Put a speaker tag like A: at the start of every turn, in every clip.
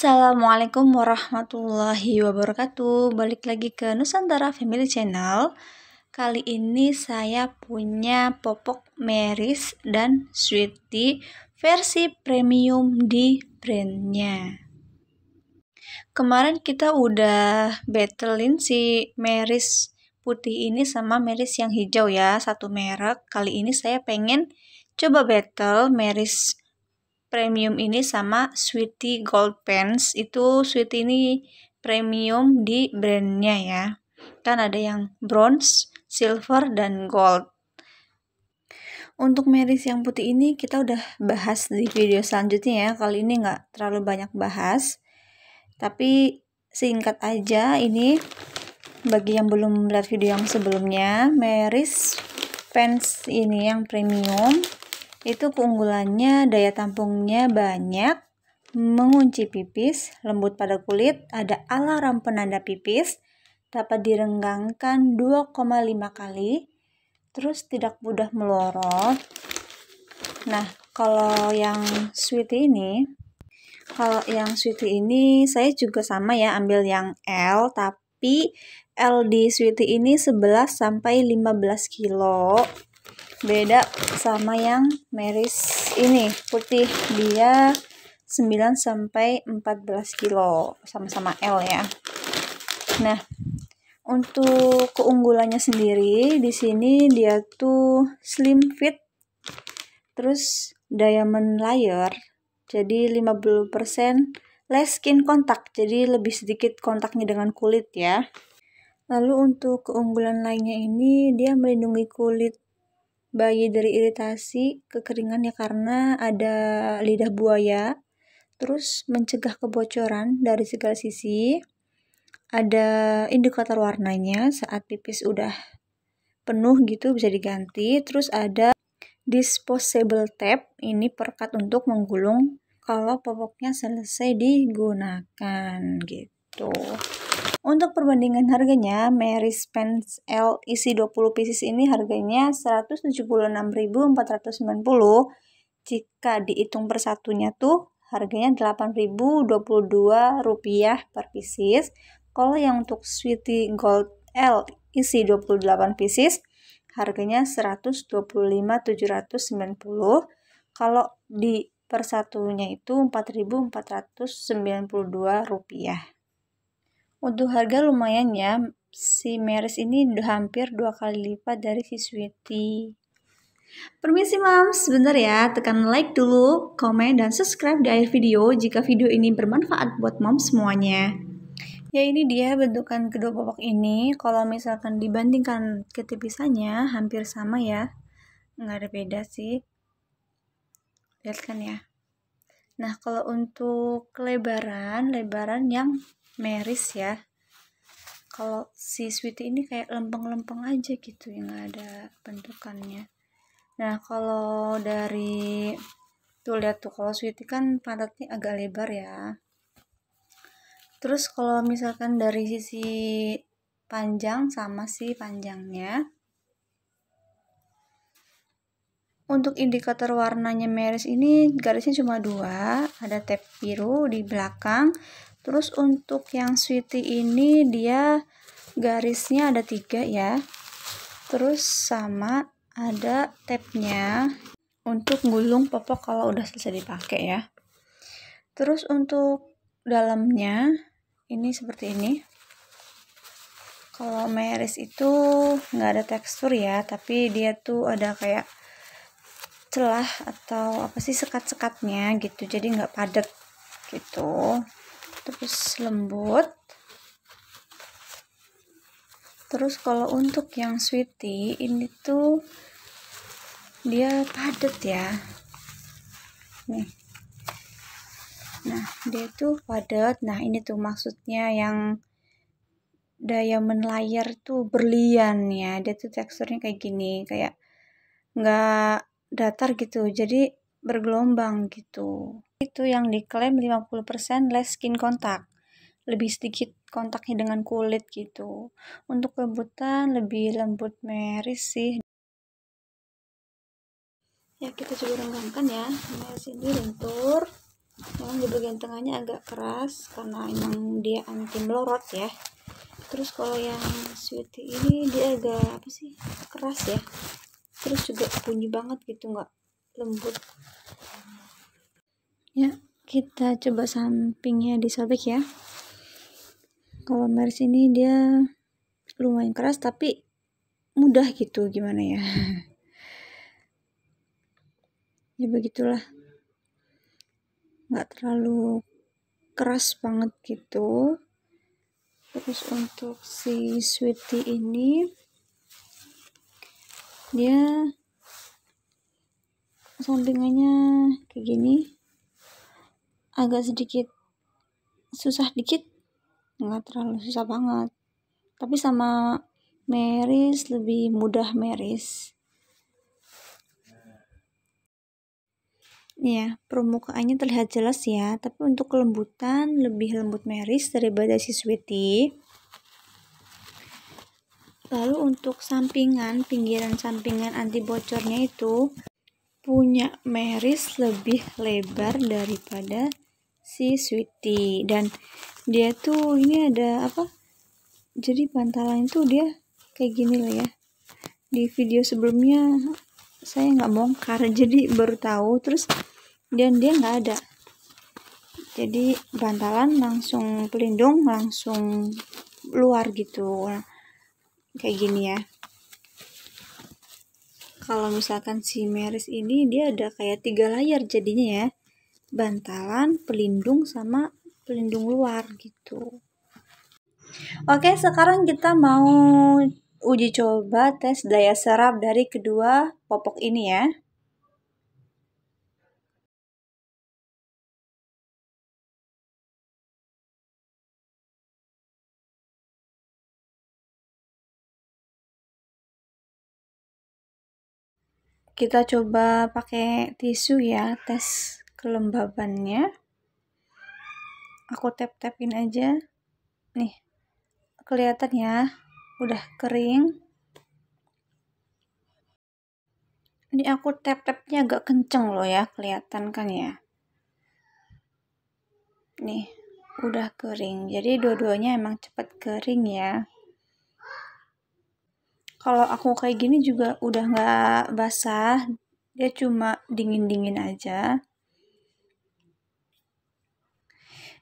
A: Assalamualaikum warahmatullahi wabarakatuh Balik lagi ke Nusantara Family Channel Kali ini saya punya popok meris dan Sweetie versi premium di brandnya Kemarin kita udah battlein si meris putih ini sama meris yang hijau ya Satu merek Kali ini saya pengen coba battle meris premium ini sama Sweetie Gold Pants itu Sweetie ini premium di brandnya ya kan ada yang bronze, silver, dan gold untuk meris yang putih ini kita udah bahas di video selanjutnya ya kali ini nggak terlalu banyak bahas tapi singkat aja ini bagi yang belum melihat video yang sebelumnya meris pants ini yang premium itu keunggulannya daya tampungnya banyak, mengunci pipis, lembut pada kulit, ada alarm penanda pipis, dapat direnggangkan 2,5 kali, terus tidak mudah melorot. Nah, kalau yang sweet ini, kalau yang sweetie ini saya juga sama ya ambil yang L tapi L di sweetie ini 11 sampai 15 kilo beda sama yang meris ini putih dia 9 sampai 14 kilo sama-sama L ya nah untuk keunggulannya sendiri di sini dia tuh slim fit terus diamond layer jadi 50% less skin kontak jadi lebih sedikit kontaknya dengan kulit ya lalu untuk keunggulan lainnya ini dia melindungi kulit bayi dari iritasi kekeringan ya karena ada lidah buaya terus mencegah kebocoran dari segala sisi ada indikator warnanya saat pipis udah penuh gitu bisa diganti terus ada disposable tape ini perkat untuk menggulung kalau popoknya selesai digunakan gitu gitu. Untuk perbandingan harganya, Mary Spence L isi 20 pieces ini harganya 176.490. Jika dihitung per satunya tuh harganya 8.022 rupiah per pieces. Kalau yang untuk Sweetie Gold L isi 28 pieces harganya 125.790. Kalau di per satunya itu 4.492 rupiah. Untuk harga lumayan ya, si Meris ini udah hampir dua kali lipat dari si Sweetie. Permisi mam, sebentar ya, tekan like dulu, komen, dan subscribe di akhir video jika video ini bermanfaat buat mom semuanya. Ya ini dia bentukan kedua popok ini, kalau misalkan dibandingkan ketipisannya hampir sama ya, nggak ada beda sih. Lihat kan ya. Nah, kalau untuk lebaran, lebaran yang meris ya. Kalau si sweetie ini kayak lempeng-lempeng aja gitu, yang ada bentukannya. Nah, kalau dari tuh lihat tuh kalau sweetie kan pantatnya agak lebar ya. Terus kalau misalkan dari sisi panjang sama si panjangnya. untuk indikator warnanya Meris ini garisnya cuma dua, ada tab biru di belakang. Terus untuk yang Sweetie ini dia garisnya ada tiga ya. Terus sama ada tabnya untuk gulung popok kalau udah selesai dipakai ya. Terus untuk dalamnya ini seperti ini. Kalau Meris itu nggak ada tekstur ya, tapi dia tuh ada kayak celah atau apa sih sekat-sekatnya gitu jadi nggak padat gitu terus lembut terus kalau untuk yang sweetie ini tuh dia padat ya nih nah dia tuh padat nah ini tuh maksudnya yang daya layer tuh berlian ya dia tuh teksturnya kayak gini kayak nggak datar gitu jadi bergelombang gitu itu yang diklaim 50% less skin kontak lebih sedikit kontaknya dengan kulit gitu untuk lembutan lebih lembut meris sih ya kita coba renggangkan ya meris ini lentur memang di bagian tengahnya agak keras karena emang dia anti melorot ya terus kalau yang sweetie ini dia agak apa sih keras ya terus juga bunyi banget gitu nggak lembut ya kita coba sampingnya disobek ya kalau Mars ini dia lumayan keras tapi mudah gitu gimana ya ya begitulah nggak terlalu keras banget gitu terus untuk si sweetie ini dia sampingannya kayak gini agak sedikit susah dikit nggak terlalu susah banget tapi sama meris lebih mudah meris ya permukaannya terlihat jelas ya tapi untuk kelembutan lebih lembut meris daripada si sweetie Lalu untuk sampingan, pinggiran sampingan anti bocornya itu punya Meris lebih lebar daripada si Sweetie dan dia tuh ini ada apa? Jadi bantalan itu dia kayak gini loh ya. Di video sebelumnya saya nggak bongkar jadi baru tahu terus dan dia nggak ada jadi bantalan langsung pelindung langsung luar gitu kayak gini ya kalau misalkan si meris ini dia ada kayak tiga layar jadinya ya bantalan pelindung sama pelindung luar gitu oke sekarang kita mau uji coba tes daya serap dari kedua popok ini ya kita coba pakai tisu ya tes kelembabannya aku tap-tapin aja nih kelihatan ya udah kering ini aku tap-tapnya agak kenceng loh ya kelihatan kan ya nih udah kering jadi dua-duanya emang cepat kering ya kalau aku kayak gini juga udah nggak basah dia cuma dingin-dingin aja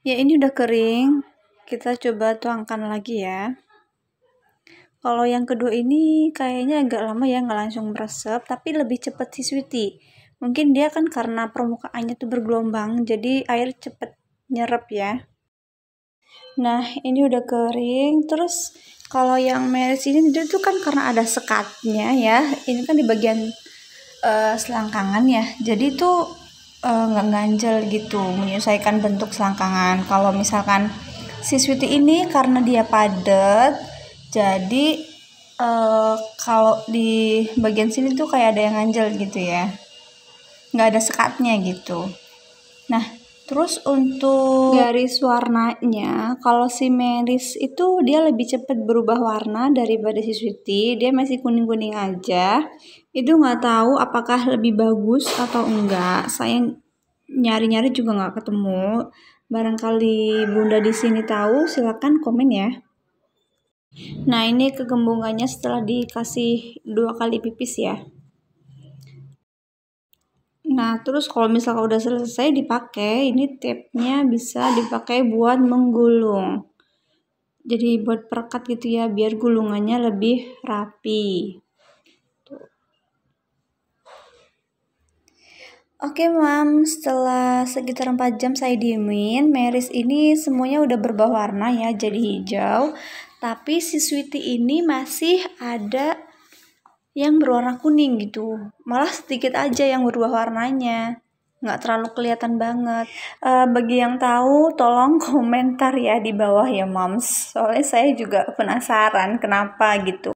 A: ya ini udah kering kita coba tuangkan lagi ya kalau yang kedua ini kayaknya agak lama ya nggak langsung meresap tapi lebih cepet si Sweety mungkin dia kan karena permukaannya tuh bergelombang jadi air cepet nyerap ya Nah, ini udah kering. Terus kalau yang meres ini dia tuh kan karena ada sekatnya ya. Ini kan di bagian uh, selangkangan ya. Jadi itu eh, nggak uh, ganjel gitu, menyesuaikan bentuk selangkangan. Kalau misalkan si sweetie ini karena dia padat, jadi uh, kalau di bagian sini tuh kayak ada yang ganjel gitu ya. Nggak ada sekatnya gitu. Nah, Terus untuk garis warnanya, kalau si Meris itu dia lebih cepat berubah warna daripada si Sweety. Dia masih kuning-kuning aja. Itu nggak tahu apakah lebih bagus atau enggak. Saya nyari-nyari juga nggak ketemu. Barangkali Bunda di sini tahu, silakan komen ya. Nah ini kegembungannya setelah dikasih dua kali pipis ya. Nah, terus kalau misalkan udah selesai dipakai, ini tape bisa dipakai buat menggulung. Jadi buat perekat gitu ya, biar gulungannya lebih rapi. Oke mam, setelah sekitar 4 jam saya diemin, meris ini semuanya udah berubah warna ya jadi hijau. Tapi si sweetie ini masih ada yang berwarna kuning gitu. Malah sedikit aja yang berubah warnanya. Nggak terlalu kelihatan banget. Uh, bagi yang tahu, tolong komentar ya di bawah ya, Moms. Soalnya saya juga penasaran kenapa gitu.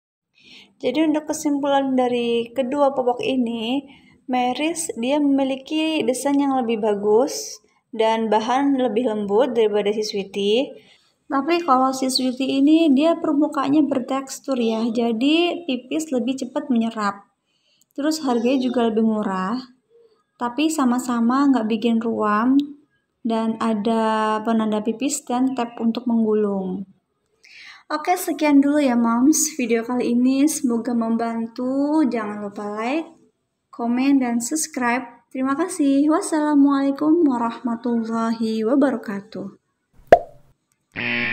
A: Jadi untuk kesimpulan dari kedua popok ini, Meris dia memiliki desain yang lebih bagus dan bahan lebih lembut daripada si Sweetie. Tapi kalau si Swifty ini dia permukaannya bertekstur ya, jadi tipis lebih cepat menyerap. Terus harganya juga lebih murah, tapi sama-sama nggak bikin ruam dan ada penanda pipis dan tab untuk menggulung. Oke, sekian dulu ya moms video kali ini. Semoga membantu. Jangan lupa like, komen, dan subscribe. Terima kasih. Wassalamualaikum warahmatullahi wabarakatuh. Mm-hmm.